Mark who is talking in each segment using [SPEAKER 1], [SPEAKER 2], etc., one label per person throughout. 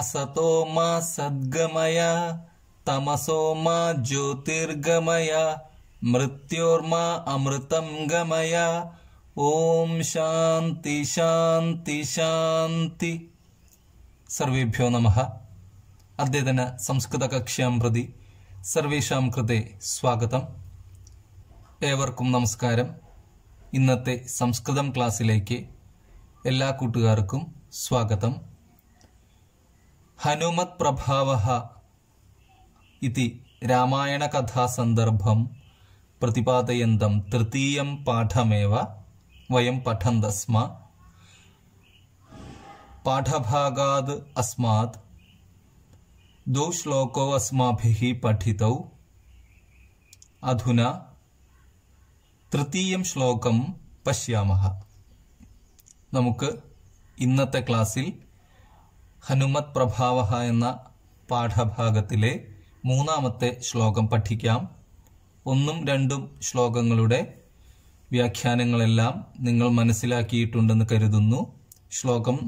[SPEAKER 1] അസതോ മാ സദ്ഗമയ തമസോ മാ ജ്യോതിർഗമയ മൃത്യോർമാ അമൃതം ഗമയ ഓം ശാന്തി ശാന്തി ശാന്തി സർവേഭ്യോ നമ അദ്യതന സംസ്കൃതകക്ഷ്യാം പ്രതി സർവേഷാം കൃതേ സ്വാഗതം ഏവർക്കും നമസ്കാരം ഇന്നത്തെ സംസ്കൃതം ക്ലാസ്സിലേക്ക് എല്ലാ കൂട്ടുകാർക്കും സ്വാഗതം ഹനുമത് പ്രഭാവ ഇതി രാമായണ കഥാസന്ദർഭം പ്രതിപാദയന്തം തൃതീയം പാഠമേവ വയം പഠന്തസ്മ പാഠഭാഗാത് അസ്മാത് ദോ ശ്ലോകോ അസ്മാഭി പഠിതൗ അധുന തൃതീയം ശ്ലോകം പശ്യാമ നമുക്ക് ഇന്നത്തെ ക്ലാസ്സിൽ ഹനുമത് പ്രഭാവ എന്ന പാഠഭാഗത്തിലെ മൂന്നാമത്തെ ശ്ലോകം പഠിക്കാം ഒന്നും രണ്ടും ശ്ലോകങ്ങളുടെ വ്യാഖ്യാനങ്ങളെല്ലാം നിങ്ങൾ മനസ്സിലാക്കിയിട്ടുണ്ടെന്ന് കരുതുന്നു ശ്ലോകം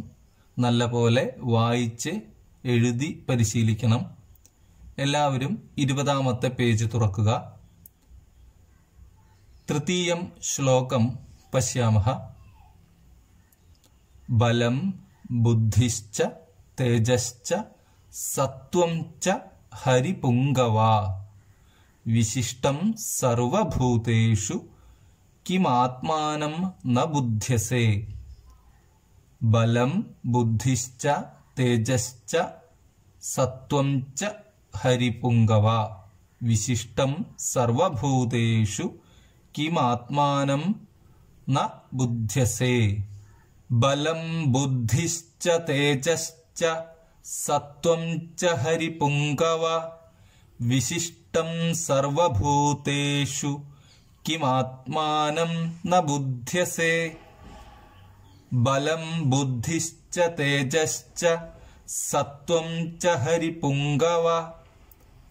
[SPEAKER 1] നല്ലപോലെ വായിച്ച് എഴുതി പരിശീലിക്കണം എല്ലാവരും ഇരുപതാമത്തെ പേജ് തുറക്കുക തൃതീയം ശ്ലോകം പശ്യാമ ബലം ബുദ്ധിശ്ച तेजश्च सत्वं च हरिपुङ्गवा विशिष्टं सर्वभूतेषु किमात्मानं न बुध्यसे बलं बुद्धिश्च तेजश्च सत्वं च हरिपुङ्गवा विशिष्टं सर्वभूतेषु किमात्मानं न बुध्यसे बलं बुद्धिश्च तेजश्च च सत्त्वं च हरिपुङ्गव विशिष्टं न बुध्यसे बलम बुद्धिश्च तेजश्च सत्त्वं च हरिपुङ्गव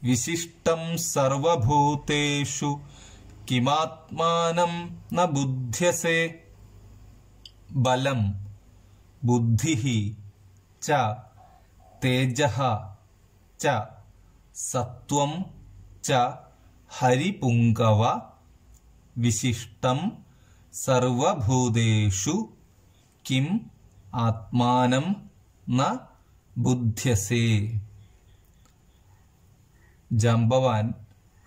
[SPEAKER 1] विशिष्टं सर्वभूतेषु न बुध्यसे बलम बुद्धि ച തേജ ച സത്വം ച ഹരിപുങ്കവ വിശിഷ്ടം സർവഭൂതേഷു കിം ആത്മാനം ന ബുദ്ധ്യസേ ജാംബവാൻ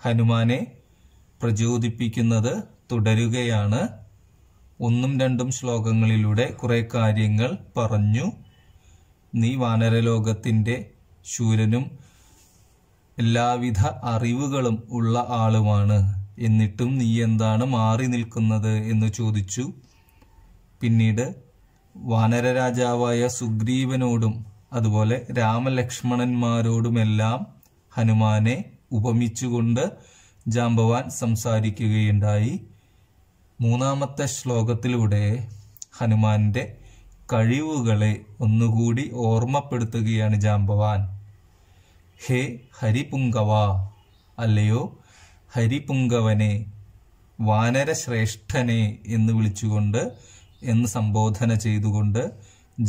[SPEAKER 1] ഹനുമാനെ പ്രചോദിപ്പിക്കുന്നത് തുടരുകയാണ് ഒന്നും രണ്ടും ശ്ലോകങ്ങളിലൂടെ കുറെ കാര്യങ്ങൾ പറഞ്ഞു നീ വാനരലോകത്തിൻ്റെ ശൂരനും എല്ലാവിധ അറിവുകളും ഉള്ള ആളുമാണ് എന്നിട്ടും നീ എന്താണ് മാറി നിൽക്കുന്നത് എന്ന് ചോദിച്ചു പിന്നീട് വാനര രാജാവായ സുഗ്രീവനോടും അതുപോലെ രാമലക്ഷ്മണന്മാരോടുമെല്ലാം ഹനുമാനെ ഉപമിച്ചുകൊണ്ട് ജാമ്പവാൻ സംസാരിക്കുകയുണ്ടായി മൂന്നാമത്തെ ശ്ലോകത്തിലൂടെ ഹനുമാന്റെ കഴിവുകളെ ഒന്നുകൂടി ഓർമ്മപ്പെടുത്തുകയാണ് ജാംബവാൻ ഹേ ഹരിപുങ്കവ അല്ലയോ ഹരിപുങ്കവനെ വാനരശ്രേഷ്ഠനെ എന്ന് വിളിച്ചുകൊണ്ട് എന്ന് സംബോധന ചെയ്തുകൊണ്ട്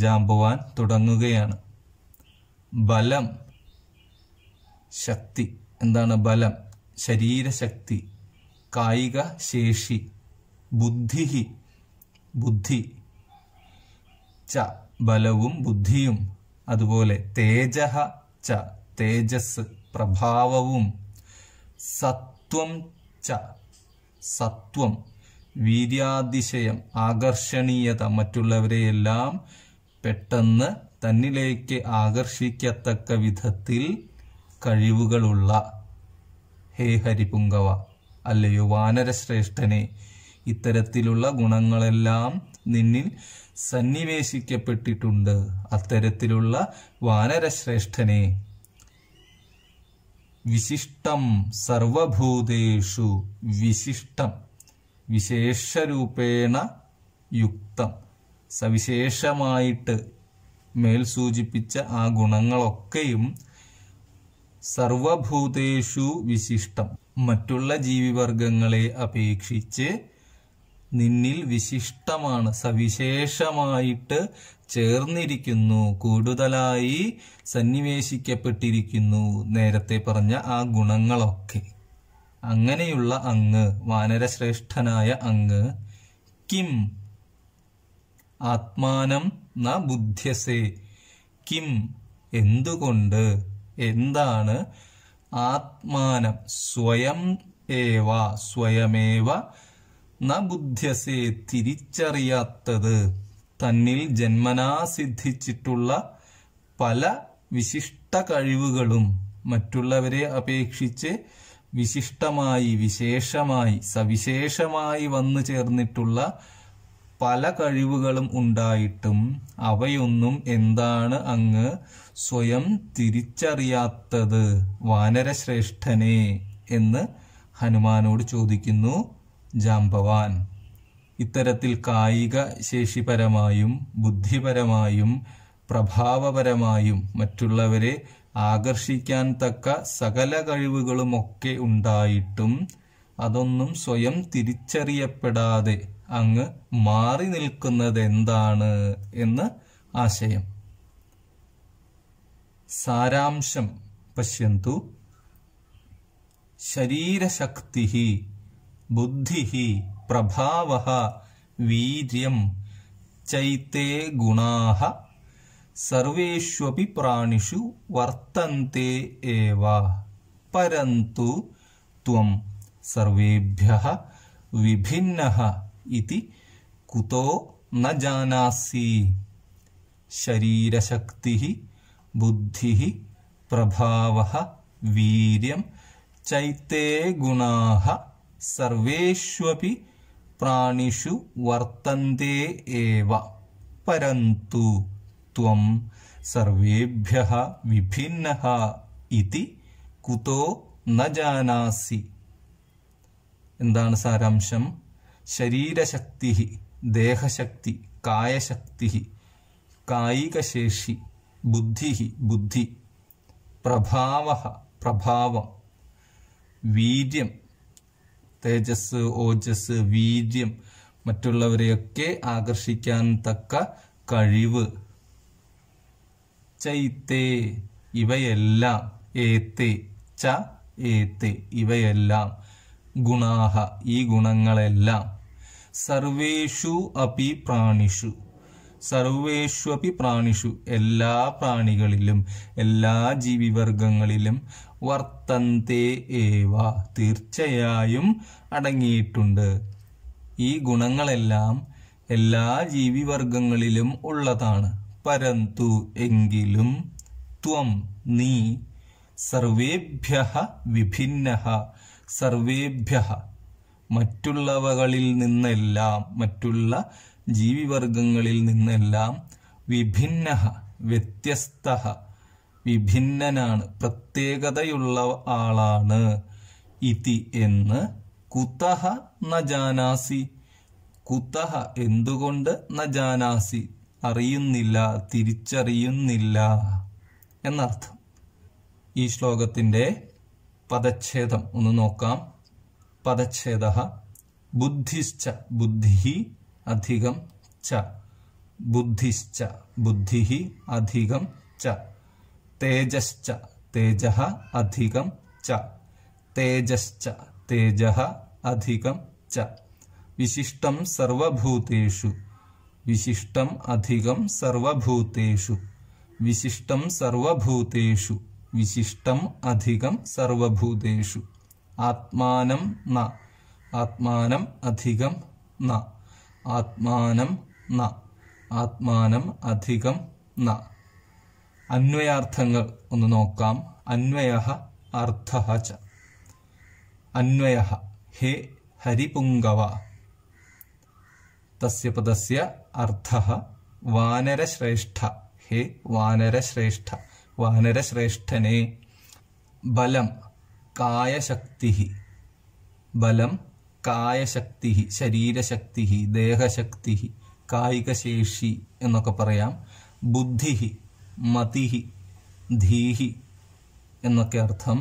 [SPEAKER 1] ജാംബവാൻ തുടങ്ങുകയാണ് ബലം ശക്തി എന്താണ് ബലം ശരീരശക്തി കായിക ശേഷി ബുദ്ധിഹി ബുദ്ധി ച ബലവും ബുദ്ധിയും അതുപോലെ തേജഹ ച തേജസ് പ്രഭാവവും സത്വം ച സത്വം വീര്യാതിശയം ആകർഷണീയത മറ്റുള്ളവരെയെല്ലാം പെട്ടെന്ന് തന്നിലേക്ക് ആകർഷിക്കത്തക്ക വിധത്തിൽ കഴിവുകളുള്ള ഹേ ഹരിപുങ്കവ അല്ലയോ വാനരശ്രേഷ്ഠനെ ഇത്തരത്തിലുള്ള ഗുണങ്ങളെല്ലാം നിന്നിൽ സന്നിവേശിക്കപ്പെട്ടിട്ടുണ്ട് അത്തരത്തിലുള്ള വാനരശ്രേഷ്ഠനെ വിശിഷ്ടം സർവഭൂതേഷു വിശിഷ്ടം വിശേഷരൂപേണ യുക്തം സവിശേഷമായിട്ട് മേൽ സൂചിപ്പിച്ച ആ ഗുണങ്ങളൊക്കെയും സർവഭൂതേഷു വിശിഷ്ടം മറ്റുള്ള ജീവിവർഗങ്ങളെ അപേക്ഷിച്ച് നിന്നിൽ വിശിഷ്ടമാണ് സവിശേഷമായിട്ട് ചേർന്നിരിക്കുന്നു കൂടുതലായി സന്നിവേശിക്കപ്പെട്ടിരിക്കുന്നു നേരത്തെ പറഞ്ഞ ആ ഗുണങ്ങളൊക്കെ അങ്ങനെയുള്ള അങ്ങ് വാനരശ്രേഷ്ഠനായ അങ്ങ് കിം ആത്മാനം ന ബുദ്ധ്യസേ കിം എന്തുകൊണ്ട് എന്താണ് ആത്മാനം സ്വയം ഏവ സ്വയമേവ നബുദ്ധ്യസേ തിരിച്ചറിയാത്തത് തന്നിൽ ജന്മനാ സിദ്ധിച്ചിട്ടുള്ള പല വിശിഷ്ട കഴിവുകളും മറ്റുള്ളവരെ അപേക്ഷിച്ച് വിശിഷ്ടമായി വിശേഷമായി സവിശേഷമായി വന്നു ചേർന്നിട്ടുള്ള പല കഴിവുകളും ഉണ്ടായിട്ടും അവയൊന്നും എന്താണ് അങ്ങ് സ്വയം തിരിച്ചറിയാത്തത് വാനരശ്രേഷ്ഠനെ എന്ന് ഹനുമാനോട് ചോദിക്കുന്നു ജാംബവാൻ ഇത്തരത്തിൽ കായിക ശേഷിപരമായും ബുദ്ധിപരമായും പ്രഭാവപരമായും മറ്റുള്ളവരെ ആകർഷിക്കാൻ തക്ക സകല കഴിവുകളുമൊക്കെ ഉണ്ടായിട്ടും അതൊന്നും സ്വയം തിരിച്ചറിയപ്പെടാതെ അങ്ങ് മാറി നിൽക്കുന്നത് എന്താണ് എന്ന് ആശയം സാരാംശം പശ്യന്തു ശരീരശക്തി बुद्धि प्रभाव वीर्य चैते गुणा सर्वेष्वपि प्राणिषु वर्तन्ते एव परन्तु त्वं सर्वेभ्यः विभिन्नः इति कुतो न जानासि शरीरशक्तिः बुद्धिः प्रभावः वीर्यं चैते गुणाः സർവേഷ്വപി പ്രാണിഷു വർത്തന്തേ ഏവ പരന്തു ത്വം സർവേഭ്യ വിഭിന്ന ഇതി കുതോ ന ജാനാസി എന്താണ് സാരാംശം ശരീരശക്തി ദേഹശക്തി കായശക്തി കായികശേഷി ബുദ്ധി ബുദ്ധി പ്രഭാവ പ്രഭാവം വീര്യം തേജസ് ഓജസ് വീര്യം മറ്റുള്ളവരെയൊക്കെ ആകർഷിക്കാൻ തക്ക കഴിവ് ചൈത്തേ ഇവയെല്ലാം ഏത്തെ ച ഏത്തെ ഇവയെല്ലാം ഗുണാഹ ഈ ഗുണങ്ങളെല്ലാം സർവേഷു അപി പ്രാണിഷു സർവേഷു അപി പ്രാണിഷു എല്ലാ പ്രാണികളിലും എല്ലാ ജീവിവർഗങ്ങളിലും വർത്തന്തേ ഏവ തീർച്ചയായും അടങ്ങിയിട്ടുണ്ട് ഈ ഗുണങ്ങളെല്ലാം എല്ലാ ജീവിവർഗങ്ങളിലും ഉള്ളതാണ് പരന്തു എങ്കിലും ത്വം നീ സർവേഭ്യ വിഭിന്ന സർവേഭ്യ മറ്റുള്ളവകളിൽ നിന്നെല്ലാം മറ്റുള്ള ജീവിവർഗങ്ങളിൽ നിന്നെല്ലാം വിഭിന്ന വ്യത്യസ്ത വിഭിന്നനാണ് പ്രത്യേകതയുള്ള ആളാണ് ഇതി എന്ന് കുതഹ ജാനാസി കുതഹ എന്തുകൊണ്ട് ജാനാസി അറിയുന്നില്ല തിരിച്ചറിയുന്നില്ല എന്നർത്ഥം ഈ ശ്ലോകത്തിന്റെ പദച്ഛേദം ഒന്ന് നോക്കാം പദച്ഛേദ ബുദ്ധിശ്ച ബുദ്ധി അധികം ച ബുദ്ധിശ്ച ബുദ്ധി അധികം ച तेजश्च तेजः अधिकं च तेजश्च तेजः अधिकं च विशिष्टं सर्वभूतेषु विशिष्टम् अधिकं सर्वभूतेषु विशिष्टं सर्वभूतेषु विशिष्टम् अधिकं सर्वभूतेषु आत्मानं न आत्मानम् अधिकं न आत्मानं न आत्मानम् अधिकं न അന്വയാർത്ഥങ്ങൾ ഒന്ന് നോക്കാം അന്വയ അർത്ഥ ച അന്വയ ഹേ ഹരിപുങ്കവ തസ്യ പദസ്യ അർത്ഥ വാനരശ്രേഷ്ഠ ഹേ വാനരശ്രേഷ്ഠ വാനരശ്രേഷ്ഠനെ ബലം കായശക്തി ബലം കായശക്തി ശരീരശക്തി ദേഹശക്തി കായികശേഷി എന്നൊക്കെ പറയാം ബുദ്ധി മതിഹി ധീഹി എന്നൊക്കെ അർത്ഥം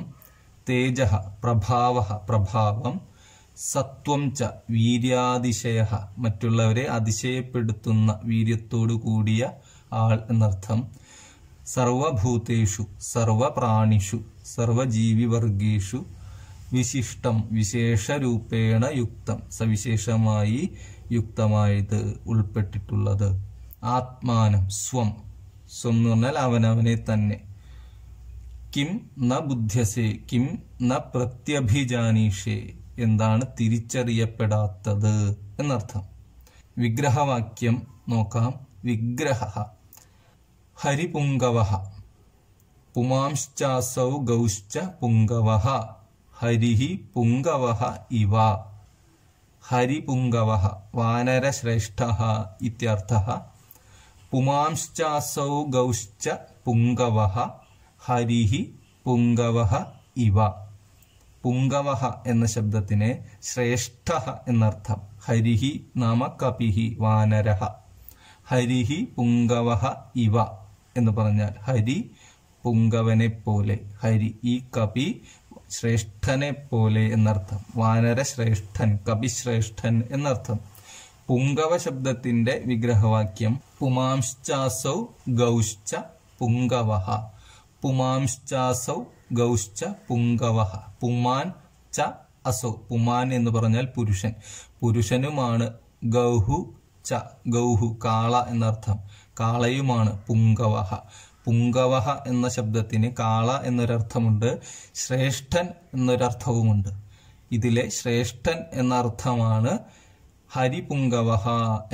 [SPEAKER 1] തേജ പ്രഭാവ പ്രഭാവം സത്വം ച വീര്യാതിശയ മറ്റുള്ളവരെ അതിശയപ്പെടുത്തുന്ന വീര്യത്തോടു കൂടിയ ആൾ എന്നർത്ഥം സർവഭൂതേഷു സർവപ്രാണിഷു സർവജീവിവർഗേഷു വിശിഷ്ടം വിശേഷരൂപേണ യുക്തം സവിശേഷമായി യുക്തമായത് ഉൾപ്പെട്ടിട്ടുള്ളത് ആത്മാനം സ്വം സ്വം എന്ന് പറഞ്ഞാൽ അവനവനെ തന്നെ കിം ന ബുദ്ധ്യസേ കിം ന പ്രത്യഭിജാനീഷേ എന്താണ് തിരിച്ചറിയപ്പെടാത്തത് എന്നർത്ഥം വിഗ്രഹവാക്യം നോക്കാം വിഗ്രഹ ഹരിപുങ്കവ പുമാംശ്ചാസൗ ഗൗശ്ച പുങ്കവ ഹരിഹി പുങ്കവ ഇവ ഹരിപുങ്കവ വാനരശ്രേഷ്ഠ ഇത്യർത്ഥ പുമാംശ്ചാസൗ ഗൗശ്ച പുങ്കവഹ ഹരിഹി പുങ്കവഹ ഇവ പുങ്കവഹ എന്ന ശബ്ദത്തിനെ ശ്രേഷ്ഠ എന്നർത്ഥം ഹരിഹി നാമ കപിഹി വാനരഹ ഹരിഹി പുങ്കവഹ ഇവ എന്ന് പറഞ്ഞാൽ ഹരി പുങ്കവനെ പോലെ ഹരി ഈ കപി ശ്രേഷ്ഠനെ പോലെ എന്നർത്ഥം വാനര ശ്രേഷ്ഠൻ കപിശ്രേഷ്ഠൻ എന്നർത്ഥം പുങ്കവ ശബ്ദത്തിന്റെ വിഗ്രഹവാക്യം പുമാംശ്ചാസൗ ഗൗശ്ച പുങ്കവഹ പുമാംശ്ചാസൗ ഗൗശ്ച പുങ്കവഹ പുമാൻ ച അസൗ പുമാൻ എന്ന് പറഞ്ഞാൽ പുരുഷൻ പുരുഷനുമാണ് ഗൗഹു ച ഗൗഹു കാള എന്നർത്ഥം കാളയുമാണ് പുങ്കവഹ പുങ്കവഹ എന്ന ശബ്ദത്തിന് കാള എന്നൊരർത്ഥമുണ്ട് ശ്രേഷ്ഠൻ എന്നൊരർത്ഥവുമുണ്ട് ഇതിലെ ശ്രേഷ്ഠൻ എന്ന അർത്ഥമാണ് ഹരിപുങ്കവഹ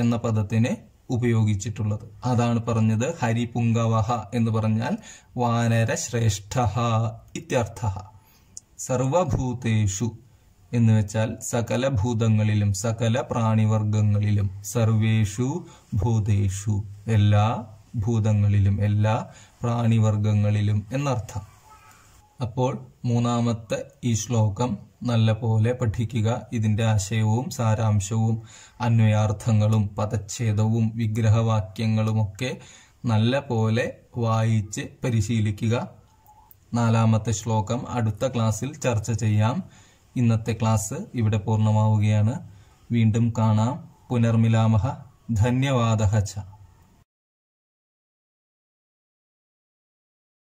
[SPEAKER 1] എന്ന പദത്തിന് ഉപയോഗിച്ചിട്ടുള്ളത് അതാണ് പറഞ്ഞത് ഹരി പുങ്കവഹ എന്ന് പറഞ്ഞാൽ വാനര ശ്രേഷ്ഠ ഇത്യർത്ഥ സർവഭൂതേഷു എന്ന് വെച്ചാൽ സകല ഭൂതങ്ങളിലും സകല പ്രാണിവർഗങ്ങളിലും സർവേഷു ഭൂതേഷു എല്ലാ ഭൂതങ്ങളിലും എല്ലാ പ്രാണിവർഗങ്ങളിലും എന്നർത്ഥം അപ്പോൾ മൂന്നാമത്തെ ഈ ശ്ലോകം നല്ലപോലെ പഠിക്കുക ഇതിൻ്റെ ആശയവും സാരാംശവും അന്വയാർത്ഥങ്ങളും പദച്ഛേദവും വിഗ്രഹവാക്യങ്ങളുമൊക്കെ നല്ല പോലെ വായിച്ച് പരിശീലിക്കുക നാലാമത്തെ ശ്ലോകം അടുത്ത ക്ലാസ്സിൽ ചർച്ച ചെയ്യാം ഇന്നത്തെ ക്ലാസ് ഇവിടെ പൂർണ്ണമാവുകയാണ് വീണ്ടും കാണാം പുനർമിലാമഹ ധന്യവാദ ച